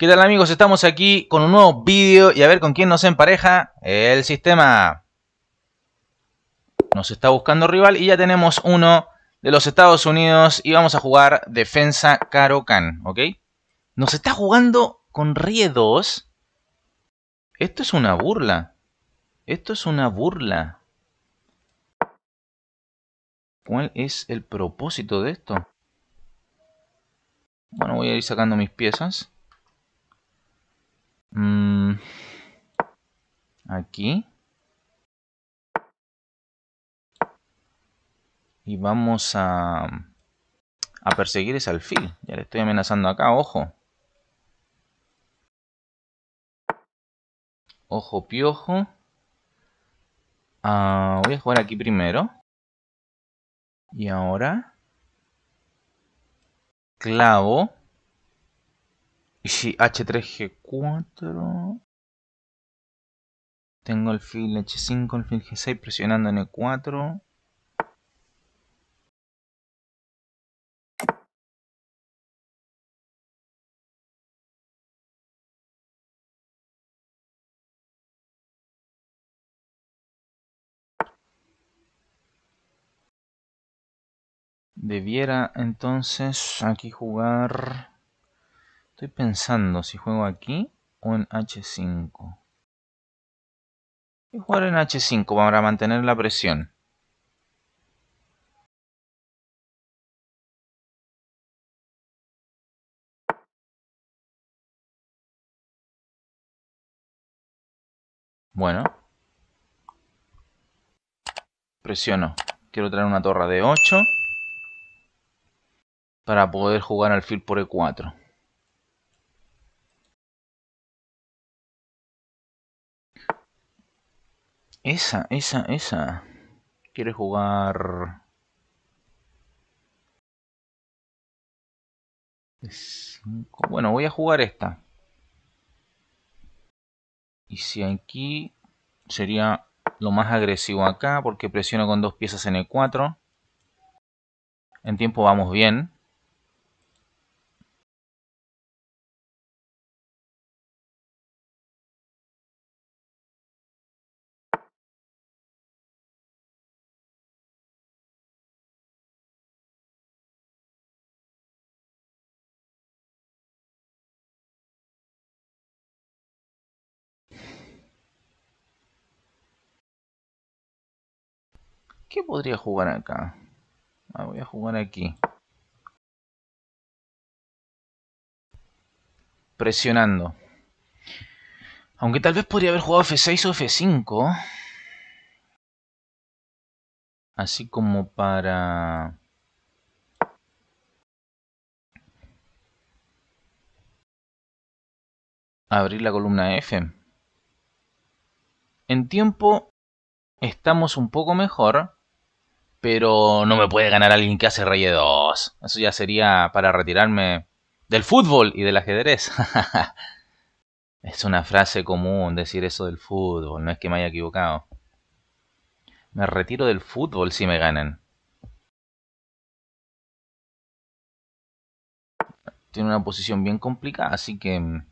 ¿Qué tal amigos? Estamos aquí con un nuevo vídeo y a ver con quién nos empareja el sistema. Nos está buscando rival y ya tenemos uno de los Estados Unidos y vamos a jugar defensa Karokan, ¿ok? Nos está jugando con Riedos. Esto es una burla. Esto es una burla. ¿Cuál es el propósito de esto? Bueno, voy a ir sacando mis piezas. Mm, aquí. Y vamos a, a perseguir ese alfil. Ya le estoy amenazando acá, ojo. Ojo piojo. Ah, voy a jugar aquí primero. Y ahora... Clavo. Y si H3G4. Tengo el fil H5, el fil G6 presionando en E4. Debiera entonces aquí jugar Estoy pensando si juego aquí o en H5. Voy a jugar en H5 para mantener la presión. Bueno. Presiono. Quiero traer una torre de 8 para poder jugar al fil por E4. Esa, esa, esa. Quiere jugar... Bueno, voy a jugar esta. Y si aquí sería lo más agresivo acá, porque presiono con dos piezas en E4. En tiempo vamos bien. ¿Qué podría jugar acá? Ah, voy a jugar aquí. Presionando. Aunque tal vez podría haber jugado F6 o F5. Así como para... Abrir la columna F. En tiempo estamos un poco mejor pero no me puede ganar alguien que hace rey de dos. Eso ya sería para retirarme del fútbol y del ajedrez. es una frase común decir eso del fútbol, no es que me haya equivocado. Me retiro del fútbol si me ganan. Tiene una posición bien complicada, así que... Mm,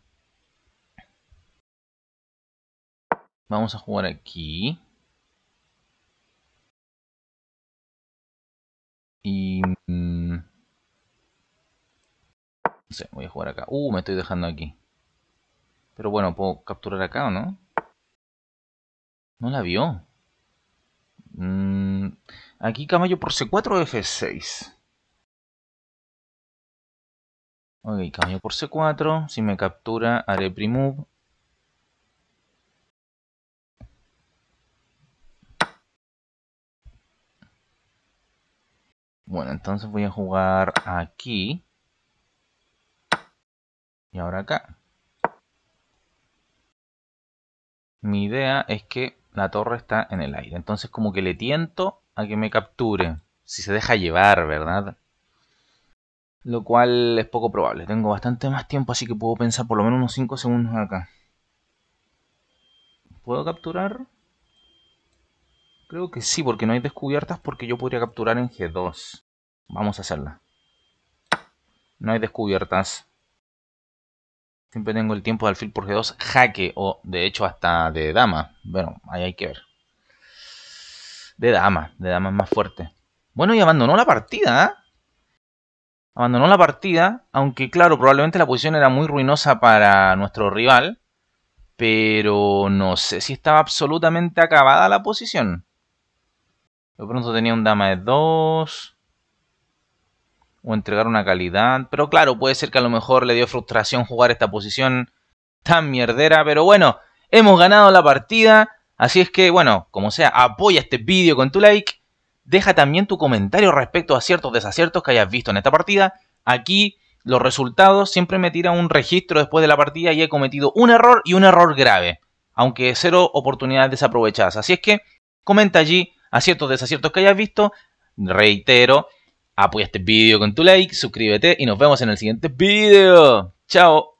vamos a jugar aquí. Y... Mmm, no sé, voy a jugar acá. Uh, me estoy dejando aquí. Pero bueno, puedo capturar acá, ¿o no? No la vio. Mmm. aquí caballo por C4 o F6. Ok, caballo por C4. Si me captura, haré primove. Bueno, entonces voy a jugar aquí. Y ahora acá. Mi idea es que la torre está en el aire. Entonces como que le tiento a que me capture. Si se deja llevar, ¿verdad? Lo cual es poco probable. Tengo bastante más tiempo, así que puedo pensar por lo menos unos 5 segundos acá. ¿Puedo capturar? Creo que sí, porque no hay descubiertas porque yo podría capturar en G2. Vamos a hacerla. No hay descubiertas. Siempre tengo el tiempo de alfil por G2 jaque o de hecho hasta de dama. Bueno, ahí hay que ver. De dama, de dama es más fuerte. Bueno, y abandonó la partida. ¿ah? Abandonó la partida, aunque claro, probablemente la posición era muy ruinosa para nuestro rival. Pero no sé si estaba absolutamente acabada la posición. De pronto tenía un dama de 2. O entregar una calidad. Pero claro, puede ser que a lo mejor le dio frustración jugar esta posición tan mierdera. Pero bueno, hemos ganado la partida. Así es que, bueno, como sea, apoya este vídeo con tu like. Deja también tu comentario respecto a ciertos desaciertos que hayas visto en esta partida. Aquí los resultados siempre me tiran un registro después de la partida y he cometido un error y un error grave. Aunque cero oportunidades desaprovechadas. Así es que comenta allí aciertos, desaciertos que hayas visto. Reitero, apoya este vídeo con tu like, suscríbete y nos vemos en el siguiente vídeo. Chao.